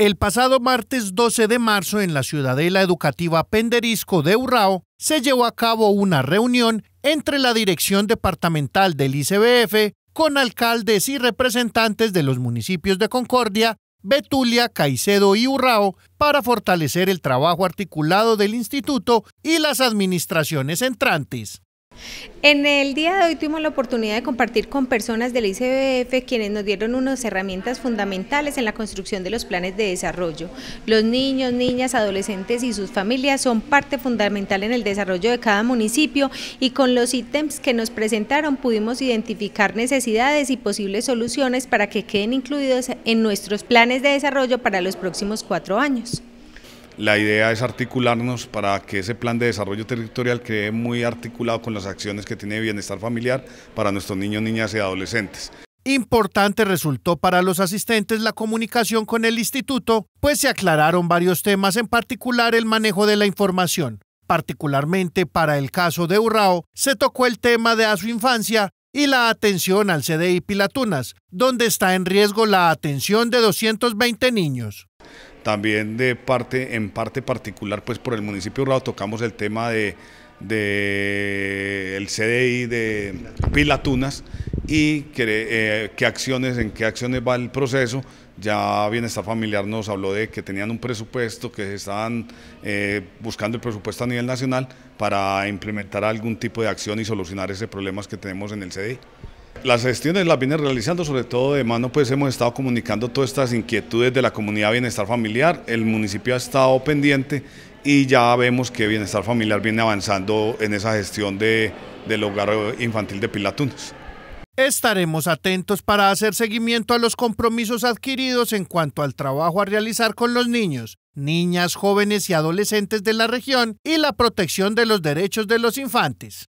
El pasado martes 12 de marzo en la Ciudadela Educativa Penderisco de Urrao se llevó a cabo una reunión entre la Dirección Departamental del ICBF con alcaldes y representantes de los municipios de Concordia, Betulia, Caicedo y Urrao para fortalecer el trabajo articulado del instituto y las administraciones entrantes. En el día de hoy tuvimos la oportunidad de compartir con personas del ICBF quienes nos dieron unas herramientas fundamentales en la construcción de los planes de desarrollo. Los niños, niñas, adolescentes y sus familias son parte fundamental en el desarrollo de cada municipio y con los ítems que nos presentaron pudimos identificar necesidades y posibles soluciones para que queden incluidos en nuestros planes de desarrollo para los próximos cuatro años. La idea es articularnos para que ese plan de desarrollo territorial quede muy articulado con las acciones que tiene bienestar familiar para nuestros niños, niñas y adolescentes. Importante resultó para los asistentes la comunicación con el instituto, pues se aclararon varios temas, en particular el manejo de la información. Particularmente para el caso de Urrao, se tocó el tema de a su infancia y la atención al CDI Pilatunas, donde está en riesgo la atención de 220 niños también de parte, en parte particular, pues por el municipio de tocamos el tema de, el CDI de Pilatunas y eh, qué acciones, en qué acciones va el proceso. Ya Bienestar Familiar nos habló de que tenían un presupuesto, que estaban eh, buscando el presupuesto a nivel nacional para implementar algún tipo de acción y solucionar ese problemas que tenemos en el CDI. Las gestiones las vienen realizando, sobre todo de mano, pues hemos estado comunicando todas estas inquietudes de la comunidad Bienestar Familiar. El municipio ha estado pendiente y ya vemos que Bienestar Familiar viene avanzando en esa gestión del hogar infantil de Pilatunes. Estaremos atentos para hacer seguimiento a los compromisos adquiridos en cuanto al trabajo a realizar con los niños, niñas, jóvenes y adolescentes de la región y la protección de los derechos de los infantes.